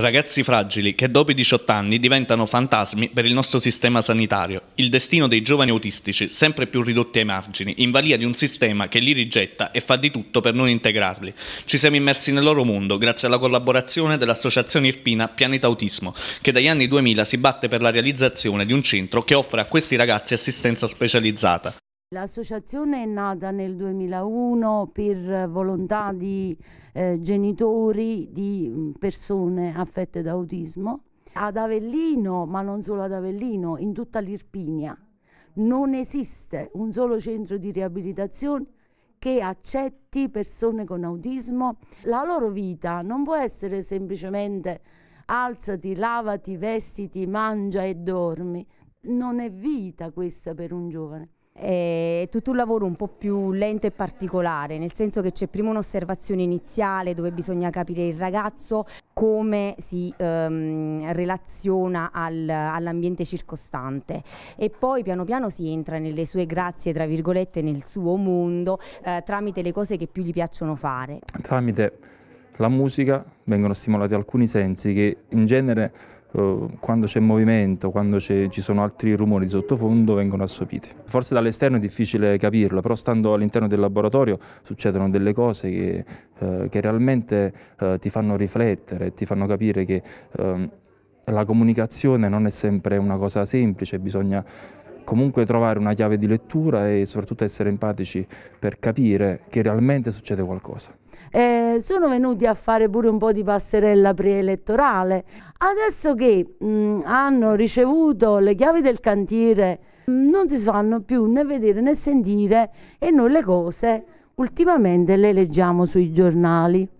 Ragazzi fragili che dopo i 18 anni diventano fantasmi per il nostro sistema sanitario. Il destino dei giovani autistici, sempre più ridotti ai margini, in valia di un sistema che li rigetta e fa di tutto per non integrarli. Ci siamo immersi nel loro mondo grazie alla collaborazione dell'associazione irpina Pianeta Autismo, che dagli anni 2000 si batte per la realizzazione di un centro che offre a questi ragazzi assistenza specializzata. L'associazione è nata nel 2001 per volontà di eh, genitori di mm, persone affette da autismo. Ad Avellino, ma non solo ad Avellino, in tutta l'Irpinia non esiste un solo centro di riabilitazione che accetti persone con autismo. La loro vita non può essere semplicemente alzati, lavati, vestiti, mangia e dormi. Non è vita questa per un giovane è tutto un lavoro un po' più lento e particolare, nel senso che c'è prima un'osservazione iniziale dove bisogna capire il ragazzo come si ehm, relaziona al, all'ambiente circostante e poi piano piano si entra nelle sue grazie, tra virgolette, nel suo mondo eh, tramite le cose che più gli piacciono fare. Tramite la musica vengono stimolati alcuni sensi che in genere eh, quando c'è movimento, quando c'è, ci sono altri rumori di sottofondo vengono assopiti. Forse dall'esterno è difficile capirlo, però stando all'interno del laboratorio succedono delle cose che, eh, che realmente eh, ti fanno riflettere, ti fanno capire che eh, la comunicazione non è sempre una cosa semplice, bisogna comunque trovare una chiave di lettura e soprattutto essere empatici per capire che realmente succede qualcosa. Eh, sono venuti a fare pure un po' di passerella preelettorale. Adesso che mh, mm, hanno ricevuto le chiavi del cantiere, mh, mm, non si fanno più né vedere né sentire e noi le cose ultimamente le leggiamo sui giornali.